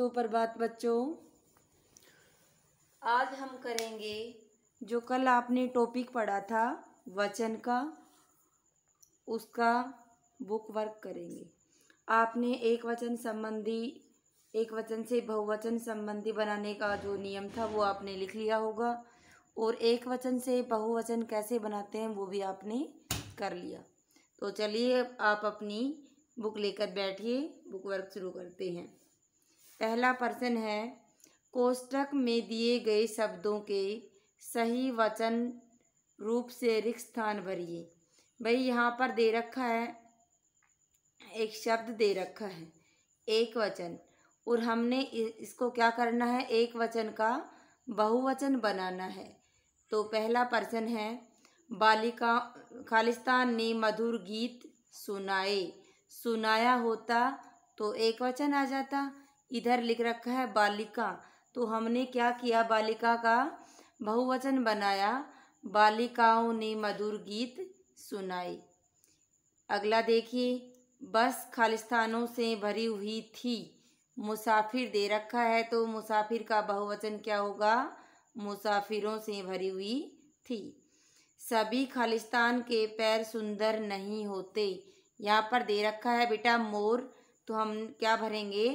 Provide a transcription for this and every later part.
बात बच्चों आज हम करेंगे जो कल आपने टॉपिक पढ़ा था वचन का उसका बुक वर्क करेंगे आपने एक वचन संबंधी एक वचन से बहुवचन संबंधी बनाने का जो नियम था वो आपने लिख लिया होगा और एक वचन से बहुवचन कैसे बनाते हैं वो भी आपने कर लिया तो चलिए आप अपनी बुक लेकर बैठिए बुक वर्क शुरू करते हैं पहला प्रश्न है कोष्टक में दिए गए शब्दों के सही वचन रूप से रिक्त स्थान भरिए भाई यहाँ पर दे रखा है एक शब्द दे रखा है एक वचन और हमने इसको क्या करना है एक वचन का बहुवचन बनाना है तो पहला प्रश्न है बालिका खालिस्तान ने मधुर गीत सुनाए सुनाया होता तो एक वचन आ जाता इधर लिख रखा है बालिका तो हमने क्या किया बालिका का बहुवचन बनाया बालिकाओं ने मधुर गीत सुनाई अगला देखिए बस खालिस्तानों से भरी हुई थी मुसाफिर दे रखा है तो मुसाफिर का बहुवचन क्या होगा मुसाफिरों से भरी हुई थी सभी खालिस्तान के पैर सुंदर नहीं होते यहाँ पर दे रखा है बेटा मोर तो हम क्या भरेंगे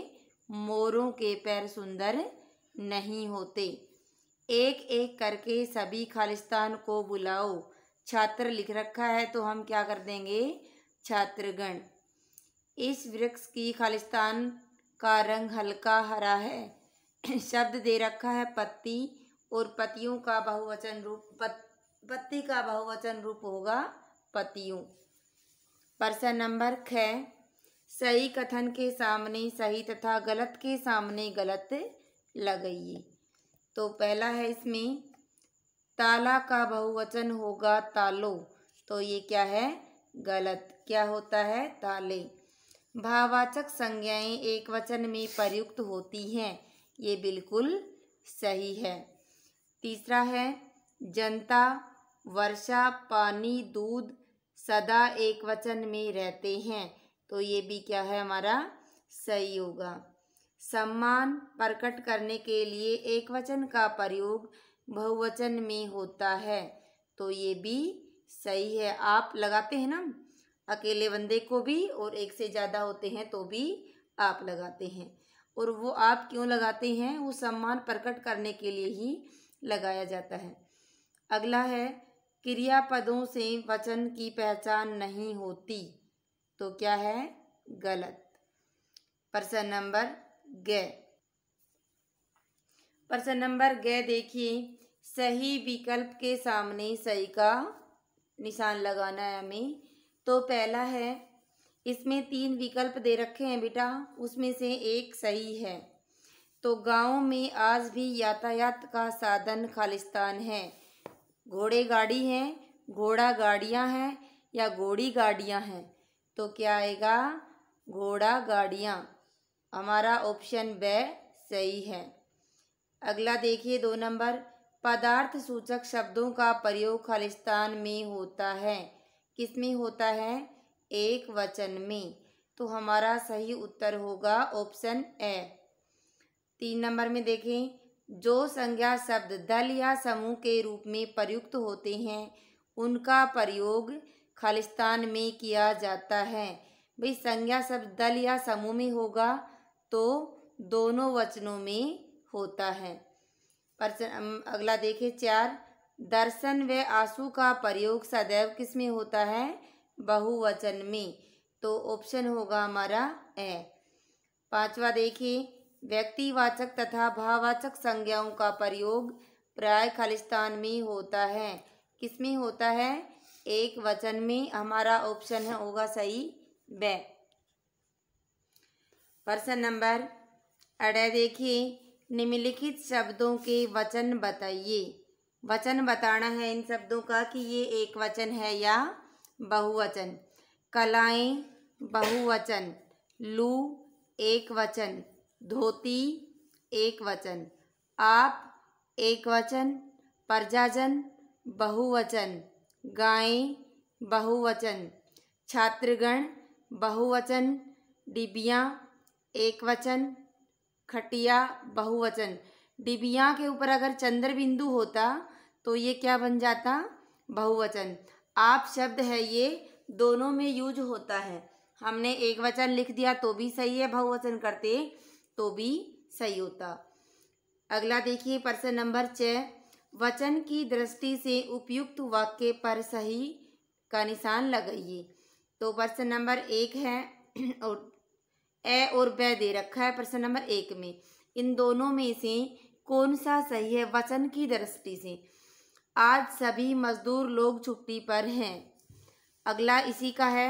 मोरों के पैर सुंदर नहीं होते एक एक करके सभी खालिस्तान को बुलाओ छात्र लिख रखा है तो हम क्या कर देंगे छात्रगण इस वृक्ष की खालिस्तान का रंग हल्का हरा है शब्द दे रखा है पत्ती और पतियों का बहुवचन रूप पत, पत्ती का बहुवचन रूप होगा पतियों प्रश्न नंबर ख सही कथन के सामने सही तथा गलत के सामने गलत लगाइए तो पहला है इसमें ताला का बहुवचन होगा तालो तो ये क्या है गलत क्या होता है ताले भावाचक संज्ञाएं एक वचन में प्रयुक्त होती हैं ये बिल्कुल सही है तीसरा है जनता वर्षा पानी दूध सदा एक वचन में रहते हैं तो ये भी क्या है हमारा सही होगा सम्मान प्रकट करने के लिए एक वचन का प्रयोग बहुवचन में होता है तो ये भी सही है आप लगाते हैं ना अकेले बंदे को भी और एक से ज़्यादा होते हैं तो भी आप लगाते हैं और वो आप क्यों लगाते हैं वो सम्मान प्रकट करने के लिए ही लगाया जाता है अगला है क्रियापदों से वचन की पहचान नहीं होती तो क्या है गलत प्रश्न नंबर ग प्रश्न नंबर गय देखिए सही विकल्प के सामने सही का निशान लगाना है हमें तो पहला है इसमें तीन विकल्प दे रखे हैं बेटा उसमें से एक सही है तो गाँव में आज भी यातायात का साधन खालिस्तान है घोड़े गाड़ी हैं घोड़ा गाड़ियां हैं या घोड़ी गाड़ियां हैं तो क्या आएगा घोड़ा गाड़ियाँ हमारा ऑप्शन ब सही है अगला देखिए दो नंबर पदार्थ सूचक शब्दों का प्रयोग खालिस्तान में होता है किस में होता है एक वचन में तो हमारा सही उत्तर होगा ऑप्शन ए तीन नंबर में देखें जो संज्ञा शब्द दल या समूह के रूप में प्रयुक्त होते हैं उनका प्रयोग खालिस्तान में किया जाता है भाई संज्ञा शब्द दल या समूह में होगा तो दोनों वचनों में होता है पर अगला देखें चार दर्शन व आंसू का प्रयोग सदैव किस में होता है बहुवचन में तो ऑप्शन होगा हमारा ए पांचवा देखिए व्यक्तिवाचक तथा भाववाचक संज्ञाओं का प्रयोग प्राय खालिस्तान में होता है किस में होता है एक वचन में हमारा ऑप्शन है होगा सही ब प्रश्न नंबर अडे देखिए निम्नलिखित शब्दों के वचन बताइए वचन बताना है इन शब्दों का कि ये एक वचन है या बहुवचन कलाएं बहुवचन लू एक वचन धोती एक वचन आप एक वचन प्रजाजन बहुवचन गायें बहुवचन छात्रगण बहुवचन डिबियाँ एक वचन खटिया बहुवचन डिबिया के ऊपर अगर चंद्र बिंदु होता तो ये क्या बन जाता बहुवचन आप शब्द है ये दोनों में यूज होता है हमने एक वचन लिख दिया तो भी सही है बहुवचन करते तो भी सही होता अगला देखिए प्रश्न नंबर छः वचन की दृष्टि से उपयुक्त वाक्य पर सही का निशान लगाइए तो प्रश्न नंबर एक है और ए और ब दे रखा है प्रश्न नंबर एक में इन दोनों में से कौन सा सही है वचन की दृष्टि से आज सभी मजदूर लोग छुट्टी पर हैं अगला इसी का है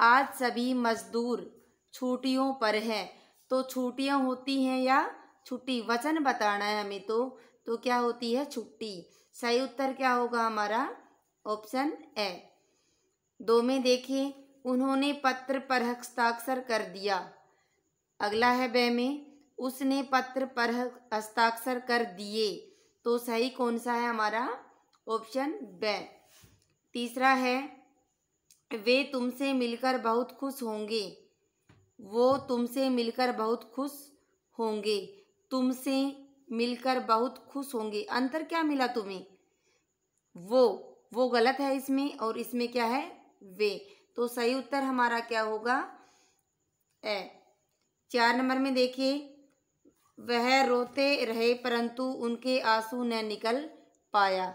आज सभी मजदूर छुट्टियों पर हैं तो छुट्टियां होती हैं या छुट्टी वचन बताना है हमें तो तो क्या होती है छुट्टी सही उत्तर क्या होगा हमारा ऑप्शन ए दो में देखें उन्होंने पत्र पर हस्ताक्षर कर दिया अगला है बे में उसने पत्र पर हस्ताक्षर कर दिए तो सही कौन सा है हमारा ऑप्शन ब तीसरा है वे तुमसे मिलकर बहुत खुश होंगे वो तुमसे मिलकर बहुत खुश होंगे तुमसे मिलकर बहुत खुश होंगे अंतर क्या मिला तुम्हें वो वो गलत है इसमें और इसमें क्या है वे तो सही उत्तर हमारा क्या होगा ए चार नंबर में देखिए वह रोते रहे परंतु उनके आंसू न निकल पाया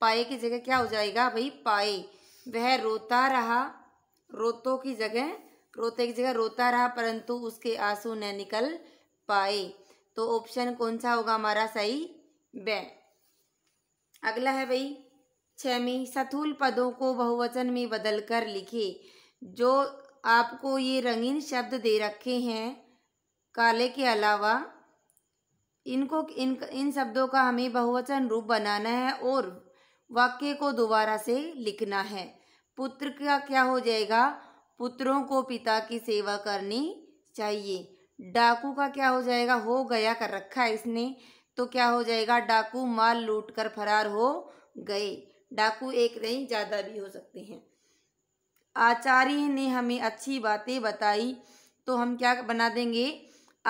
पाए की जगह क्या हो जाएगा भाई पाए वह रोता रहा रोतों की जगह रोते की जगह रोता रहा परंतु उसके आंसू न निकल पाए तो ऑप्शन कौन सा होगा हमारा सही ब अगला है भाई छमी सथूल पदों को बहुवचन में बदलकर लिखे जो आपको ये रंगीन शब्द दे रखे हैं काले के अलावा इनको इन इन शब्दों का हमें बहुवचन रूप बनाना है और वाक्य को दोबारा से लिखना है पुत्र का क्या हो जाएगा पुत्रों को पिता की सेवा करनी चाहिए डाकू का क्या हो जाएगा हो गया कर रखा है इसने तो क्या हो जाएगा डाकू माल लूट कर फरार हो गए डाकू एक नहीं ज़्यादा भी हो सकते हैं आचार्य ने हमें अच्छी बातें बताई तो हम क्या बना देंगे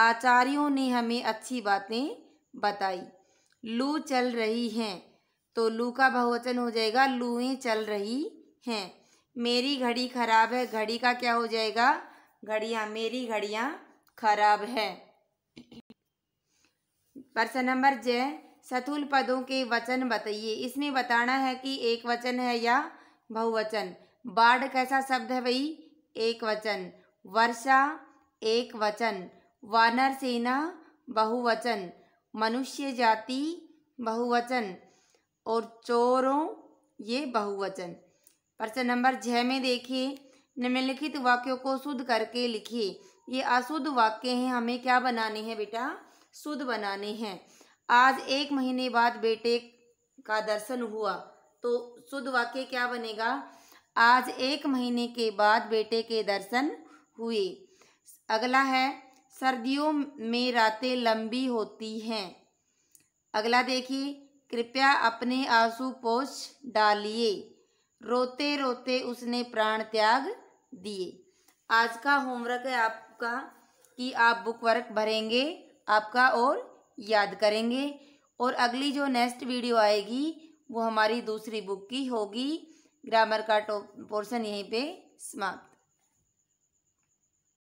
आचार्यों ने हमें अच्छी बातें बताई लू चल रही हैं तो लू का बहुवचन हो जाएगा लूएं चल रही हैं मेरी घड़ी खराब है घड़ी का क्या हो जाएगा घड़ियाँ मेरी घड़ियाँ खराब है प्रश्न नंबर जय सतुल पदों के वचन बताइए इसमें बताना है कि एक वचन है या बहुवचन बाढ़ कैसा शब्द है भाई एक वचन वर्षा एक वचन वानर सेना बहुवचन मनुष्य जाति बहुवचन और चोरों ये बहुवचन प्रश्न नंबर छः में देखिए निम्नलिखित वाक्यों को शुद्ध करके लिखिए ये अशुद्ध वाक्य हैं हमें क्या बनाने हैं बेटा शुद्ध बनाने हैं आज एक महीने बाद बेटे का दर्शन हुआ तो शुद्ध वाक्य क्या बनेगा आज एक महीने के बाद बेटे के दर्शन हुए अगला है सर्दियों में रातें लंबी होती हैं अगला देखिए कृपया अपने आंसू पोछ डालिए रोते रोते उसने प्राण त्याग दिए आज का होमवर्क है आपका कि आप बुक वर्क भरेंगे आपका और याद करेंगे और अगली जो नेक्स्ट वीडियो आएगी वो हमारी दूसरी बुक की होगी ग्रामर का पोर्शन यहीं पे समाप्त